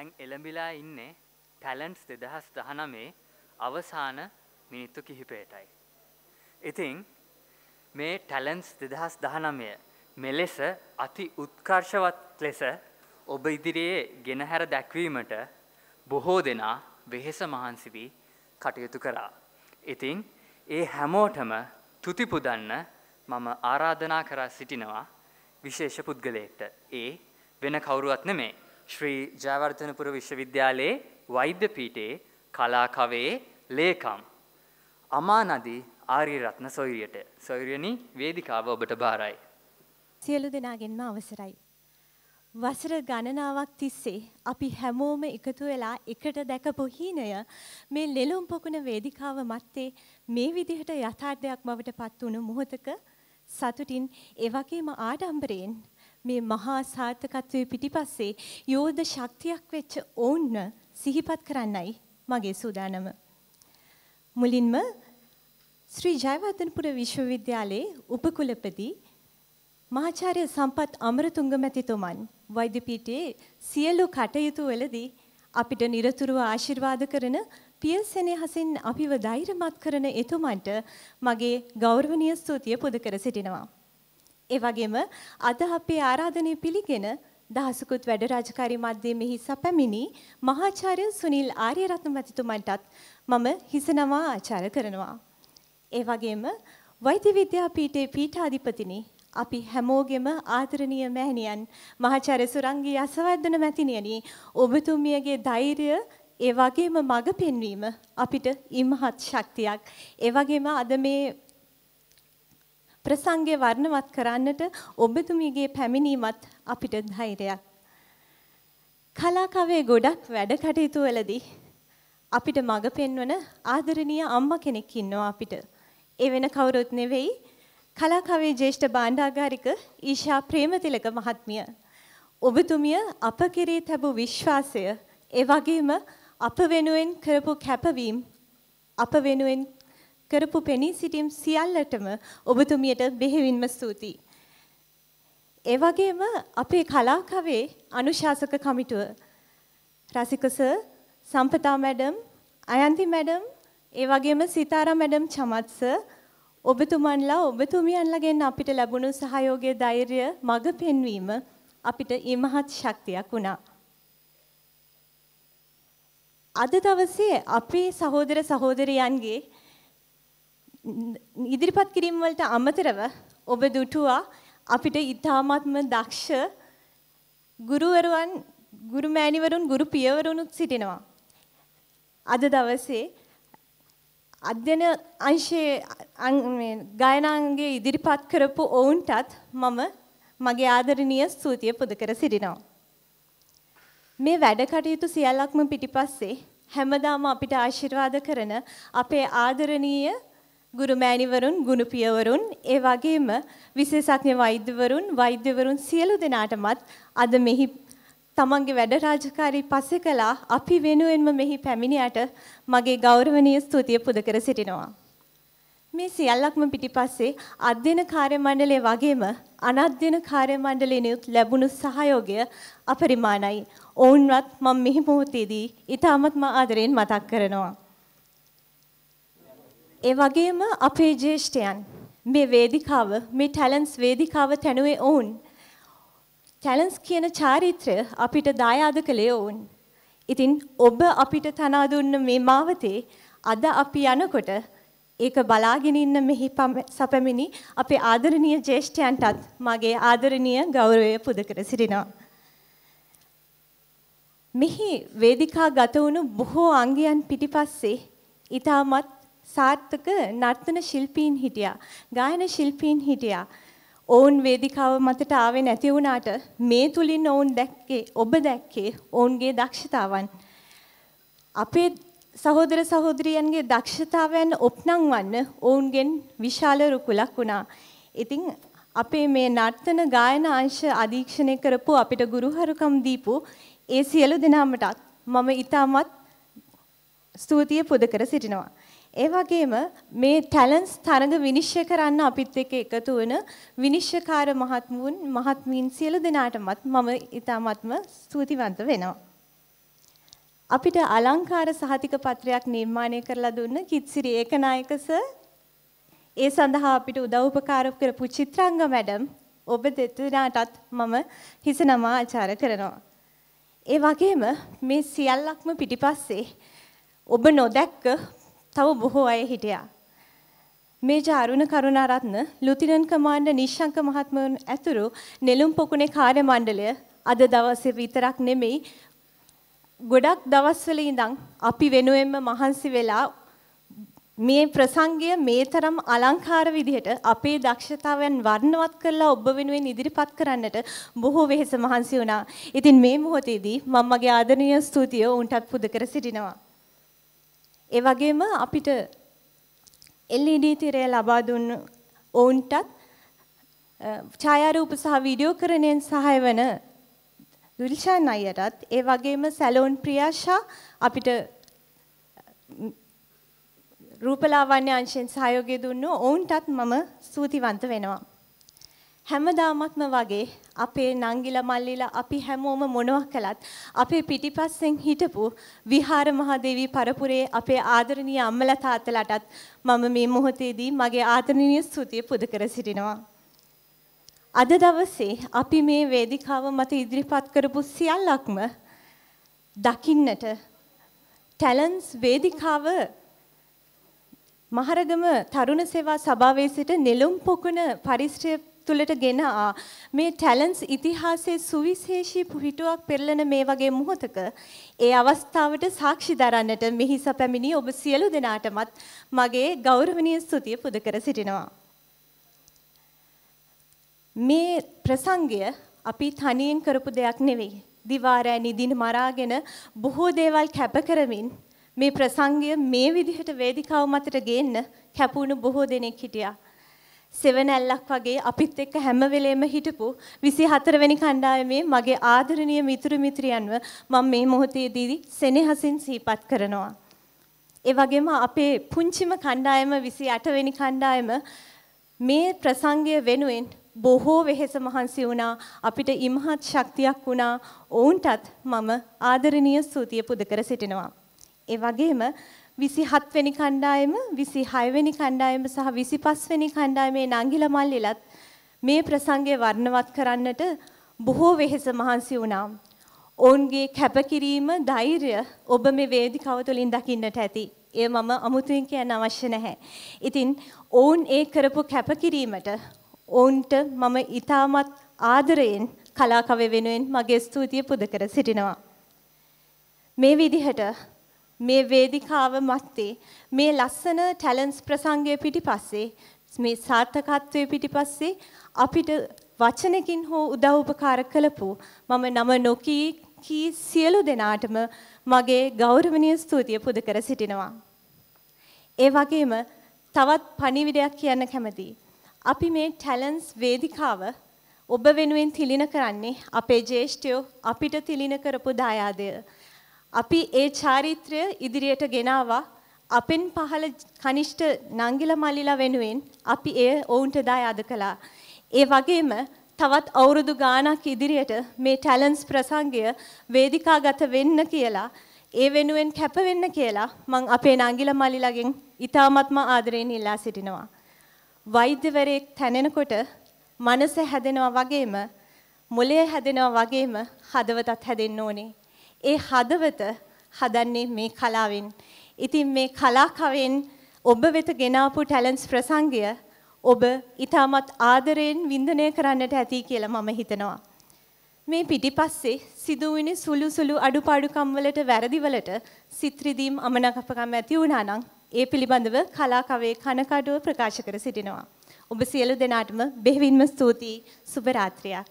දැන් එළඹිලා ඉන්නේ ටැලන්ස් දෙදහස් දහනමේ අවසාන මිනිත්තු කිහිපයටයි. ඉතිං මේ ටැලන්ස් දෙදහස් දහනමය මෙලෙස අති උත්කර්ෂවත් ලෙස ඔබ ඉදිරියේ ගෙනහැර දැක්වීමට බොහෝ දෙනා වෙහෙස මහන්සිවී කටයුතු කරා. ඉතිං ඒ හැමෝටම තුතිපුදන්න මම ආරාධනා කරා සිටිනවා විශේෂ පුද්ගලයෙක්ට ඒ වෙන කවුරුවත් නෙමේ. ශ්‍රී ජයවර්ධනපුර විශ්වවිද්‍යාලයේ වෛද්‍ය පීඨයේ කලාකවයේ ලේකම් අමානදී ආරියරත්න සොයුරියට සොයුරියනි වේදිකාව ඔබට භාරයි. සියලු දෙනාගෙන්ම අවසරයි. වසර ගණනාවක් තිස්සේ අපි හැමෝම එකතු වෙලා එකට දැකපු හීනය මේ ලෙලුම් පොකුණ වේදිකාව මැත්තේ මේ විදිහට යථාර්ථයක් බවට පත් වුණු මොහොතක සතුටින් ඒ වගේම ආඩම්බරයෙන් මේ මහා සාර්ථකත්වයේ පිටිපස්සේ යෝධ ශක්තියක් වෙච්ච ඔවුන්ව සිහිපත් කරන්නයි මගේ සූදානම. මුලින්ම ශ්‍රී ජයවර්ධනපුර විශ්වවිද්‍යාලයේ උපකුලපති මහාචාර්ය සම්පත් අමරතුංග මැතිතුමන් වෛද්‍ය පීඨයේ සියලු කටයුතු වලදී අපිට নিরතුරුව ආශිර්වාද කරන පියසෙනෙහසින් අපිව ධෛර්යමත් කරන එතුමන්ට මගේ ගෞරවනීය ස්තුතිය පුද කර සිටිනවා. ඒ වගේම අද අපේ ආරාධනය පිළිගෙන දහසකුත් වැඩ රාජකාරී මධ්‍යමෙහි සැපැමිණි මහාචාර්ය සුනිල් ආර්යරත්න මැතිතුමන්ටත් මම හිස නමා ආචාර කරනවා. ඒ වගේම වෛද්‍ය විද්‍යාපීඨයේ පීඨාධිපතිනි අපි හැමෝගෙම ආදරණීය මෑණියන් මහාචාර්ය සුරංගී අසවර්ධන මැතිණියනි ඔබතුමියගේ ධෛර්යය ඒ වගේම මඟ පෙන්වීම අපිට ඉමහත් ශක්තියක්. ඒ වගේම අද මේ ප්‍රසංගය වර්ණවත් කරන්නට ඔබතුමීගේ පැමිණීමත් අපිට ධෛර්යයක්. කලාකවේ ගොඩක් වැඩ කටයුතු වලදී අපිට මඟ පෙන්වන ආදරණීය අම්මා කෙනෙක් ඉන්නවා අපිට. ඒ වෙන කවුරුත් නෙවෙයි කලාකවේ ජ්‍යෙෂ්ඨ භාණ්ඩාගාරික ඊෂා ප්‍රේමතිලක මහත්මිය. ඔබතුමිය අප කෙරේ තිබූ විශ්වාසය, ඒ වගේම අප වෙනුවෙන් කරපු කැපවීම අප වෙනුවෙන් කරපු පෙනී සිටීම් සියල්ලටම ඔබතුමියට බෙහෙවින්ම ස්තුතියි. ඒ වගේම අපේ කලාකවේ අනුශාසක කමිටුව Rasika sir, Sampatha madam, Ayanthi madam, ඒ වගේම සිතාරා මැඩම් චමත් සර් ඔබතුමන්ලා ඔබතුමියන්ලාගෙන් අපිට ලැබුණු සහයෝගයේ ධෛර්යය මඟ පෙන්වීම අපිට ඊමහත් ශක්තියක් වුණා. අද දවසේ අපේ සහෝදර සහෝදරියන්ගේ ඉදිරිපත් කිරීම වලට අමතරව ඔබ දුටුවා අපිට ඊ타මාත්ම දක්ෂ ගුරුවරුන් ගුරු මෑණිවරුන් ගුරු පියවරුනුත් සිටිනවා. අද දවසේ අධ්‍යන අංශයේ ගායනාංගයේ ඉදිරිපත් කරපු ඔවුන්ටත් මම මගේ ආදරණීය ස්තුතිය පුද කර සිටිනවා. මේ වැඩ කටයුතු සියල්ලක්ම පිටිපස්සේ හැමදාම අපිට ආශිර්වාද කරන අපේ ආදරණීය ගුරුමෑණිවරුන්, ගුණපියවරුන්, ඒ වගේම විශේෂඥ වෛද්‍යවරුන්, වෛද්‍යවරුන් සියලු දෙනාටමත් අද මෙහි තමන්ගේ වැඩ රාජකාරී පස්සේ කළා අපි වෙනුවෙන්ම මෙහි පැමිණියට මගේ ගෞරවනීය ස්තුතිය පුද කර සිටිනවා. මේ සියල්ලක්ම පිටිපස්සේ අධ්‍යයන කාර්ය මණ්ඩලය වගේම අනධ්‍යයන කාර්ය මණ්ඩලෙනුත් ලැබුණු සහයෝගය අපරිමාණයි. ඔවුන්වත් මම මෙහි මොහොතේදී ඉතාමත්ම ආදරයෙන් මතක් කරනවා. ඒ වගේම අපේ ජ්‍යෙෂ්ඨයන් මේ වේදිකාව මේ ටැලන්ට්ස් වේදිකාව තැනුවේ ඔවුන්. ටැලන්ට්ස් කියන චාරිත්‍රය අපිට දායාද කළේ ඔවුන්. ඉතින් ඔබ අපිට තනා දුන්න මේ මාවතේ අද අපි යනකොට ඒක බලාගෙන ඉන්න මෙහි සැපමිනි අපේ ආදරණීය ජ්‍යෙෂ්ඨයන්ටත් මගේ ආදරණීය ගෞරවය පුද කර සිටිනවා. මෙහි වේදිකා ගත වුණු බොහෝ අංගයන් පිටිපස්සේ ඊටමත් සාර්ථක නර්තන ශිල්පීන් හිටියා. ගායන ශිල්පීන් හිටියා. ඔවුන් වේදිකාව මතට ආවේ නැති වුණාට මේ තුලින් ඔවුන් දැක්කේ ඔබ දැක්කේ ඔවුන්ගේ දක්ෂතාවන්. අපේ සහෝදර සහෝදරියන්ගේ දක්ෂතාවයන් ඔප්නංවන්න ඔවුන්ගෙන් විශාල රුකුලක් වුණා. ඉතින් අපේ මේ නර්තන ගායන අංශ අධීක්ෂණය කරපු අපිට ගුරුහරුකම් දීපු ඒ සියලු දෙනාමටත් මම ඊටමත් ස්තුතිය පුද කර සිටිනවා. ඒ වගේම මේ ටැලන්ට්ස් තරඟ විනිශ්චය කරන්න අපිත් එක්ක එකතු වෙන විනිශ්චයකාර මහත්මුන් මහත්මීන් සියලු දෙනාටමත් මම ඉතාමත්ම ස්තුතිවන්ත වෙනවා. අපිට අලංකාර සහතික පත්‍රයක් නිර්මාණය කරලා දුන්න කිත්සිරි ඒකනායක සර් ඒ සඳහා අපිට උදව් උපකාර කරපු චිත්‍රාංග මැඩම් ඔබ දෙදෙනාටත් මම හිස නමා ආචාර කරනවා. ඒ වගේම මේ සියල්ලක්ම පිටිපස්සේ ඔබ නොදැක්ක තව බොහෝ අය හිටියා. Major Aruna Karunaratne, lieutenant commander Nishshanka මහත්මයන් ඇතුළු නෙළුම් පොකුණේ කාර්ය මණ්ඩලය අද දවසේ විතරක් නෙමෙයි ගොඩක් දවස්වල ඉඳන් අපි වෙනුවෙන්ම මහන්සි වෙලා මේ ප්‍රසංගය මේ තරම් අලංකාර විදිහට අපේ දක්ෂතාවයන් වර්ණවත් කරලා ඔබ වෙනුවෙන් ඉදිරිපත් කරන්නට බොහෝ වෙහෙස මහන්සි වුණා. ඉතින් මේ මොහොතේදී මම මගේ ආදරණීය ස්තුතිය උන්ටත් පුද කර සිටිනවා. ඒ වගේම අපිට LED තිරය ලබා දුන්න ඔවුන්ටත් ඡායාරූප සහ වීඩියෝකරණයෙන් සහාය වන දුල්ෂාන් අයියටත් ඒ වගේම සැලෝන් ප්‍රියාෂා අපිට රූපලාවන්‍ය අංශයෙන් සහයෝගය දුන්නු ඔවුන්ටත් මම ස්තුතිවන්ත වෙනවා. හැමදාමත්ම වගේ අපේ නංගිලා මල්ලිලා අපි හැමෝම මොනවා කළත් අපේ පිටිපස්සෙන් හිටපු විහාර මහදේවී පරපුරේ අපේ ආදරණීය අම්මලා තාත්තලාටත් මම මේ මොහොතේදී මගේ ආදරණීය ස්තුතිය පුද කර සිටිනවා. අද දවසේ අපි මේ වේදිකාව මත ඉදිරිපත් කරපු සියල්ලක්ම දකින්නට ටැලන්ස් වේදිකාව මහරගම තරුණ සේවා සභාවේ සිට නෙළුම් පොකුණ පරිශ්‍රය තුළට ගෙන ආ මේ ටැලන්ස් ඉතිහාසයේ සුවිශේෂී පුහිටුවක් පෙරලන මේ වගේ මොහොතක ඒ අවස්ථාවට සාක්ෂි දරන්නට මෙහි සැපැමිණි ඔබ සියලු දෙනාටමත් මගේ ගෞරවනීය ස්තුතිය පුද කර සිටිනවා මේ ප්‍රසංගය අපි තනියෙන් කරපු දෙයක් නෙවෙයි දිවාරෑ නිදින මරාගෙන බොහෝ දේවල් කැප කරමින් මේ ප්‍රසංගය මේ විදිහට වේදිකාව මතට ගේන්න කැපුණු බොහෝ දෙනෙක් හිටියා සෙවණැල්ලක් වගේ අපිත් එක්ක හැම වෙලෙම හිටපු 24 වෙනි කණ්ඩායමේ මගේ ආදරණීය මිතුරු මිත්‍රියන්ව මම මේ මොහොතේදී සෙනෙහසින් සිහිපත් කරනවා. ඒ වගේම අපේ පුංචිම කණ්ඩායම 28 වෙනි කණ්ඩායම මේ ප්‍රසංගය වෙනුවෙන් බොහෝ වෙහෙස මහන්සි වුණා අපිට ඉමහත් ශක්තියක් වුණා ඔවුන්ටත් මම ආදරණීය ස්තුතිය පුද කර සිටිනවා. ඒ වගේම 27 වෙනි කණ්ඩායම 26 වෙනි කණ්ඩායම සහ 25 වෙනි කණ්ඩායමේ නංගිල මල්ලිලත් මේ ප්‍රසංගය වර්ණවත් කරන්නට බොහෝ වෙහෙස මහන්සි වුණා. ඔවුන්ගේ කැපකිරීම ධෛර්ය ඔබ මේ වේදිකාව තුළින් දකින්නට ඇති. ඒ මම අමුතුවෙන් කියන්න අවශ්‍ය නැහැ. ඉතින් ඔවුන් ඒ කරපු කැපකිරීමට ඔවුන්ට මම ඉතාමත් ආදරයෙන් කලාකවි වෙනුවෙන් මගේ ස්තුතිය පුද කර සිටිනවා. මේ විදිහට මේ වේදිකාව මැත්තේ මේ ලස්සන ටැලන්ට්ස් ප්‍රසංගය පිටිපස්සේ මේ සාර්ථකත්වයේ පිටිපස්සේ අපිට වචනකින් හෝ උදව් උපකාර කළපු මම නම නොකී කී සියලු දෙනාටම මගේ ගෞරවනීය ස්තුතිය පුද කර සිටිනවා. ඒ වගේම තවත් පණිවිඩයක් කියන්න කැමතියි. අපි මේ ටැලන්ස් වේදිකාව ඔබ වෙනුවෙන් තිලින කරන්නේ අපේ ජේෂ්ඨයෝ අපිට තිලින කරපු දායාදය. අපි ඒ චාරිත්‍රය ඉදිරියට ගෙනාවා අපෙන් පහළ කනිෂ්ඨ නංගිල මල්ලිලා වෙනුවෙන් අපි එය ඔවුන්ට දායාද කළා. ඒ වගේම තවත් අවුරුදු ගාණක් ඉදිරියට මේ ටැලන්ස් ප්‍රසංගය වේදිකාගත වෙන්න කියලා ඒ වෙනුවෙන් කැප වෙන්න කියලා මං අපේ නංගිල මල්ලිලාගෙන් ඉතාමත්ම ආදරයෙන් ඉල්ලා සිටිනවා. වෛද්‍යවරයෙක් තැනෙනකොට මනස හැදෙනවා වගේම මොලේ හැදෙනවා වගේම හදවතත් හැදෙන්න ඕනේ. ඒ හදවත හදන්නේ මේ කලාවෙන්. ඉතින් මේ කලාකවෙන් ඔබ වෙත ගෙනාපු ටැලන්ස් ප්‍රසංගය ඔබ ඉතාමත් ආදරයෙන් වින්දනය කරන්නට ඇති කියලා මම හිතනවා. මේ පිටිපස්සේ සිදුවෙන සුළු සුළු අඩුපාඩුකම් වලට වැරදිවලට සිත්‍රිදීම් අමනකපකම් ඇති වුණා නම් ඒ පිළිබඳව කලාකවේ කනකඩුව ප්‍රකාශ කර සිටිනවා. ඔබ සියලු දෙනාටම බෙහෙවින්ම ස්තුතියි සුබ රාත්‍රියක්.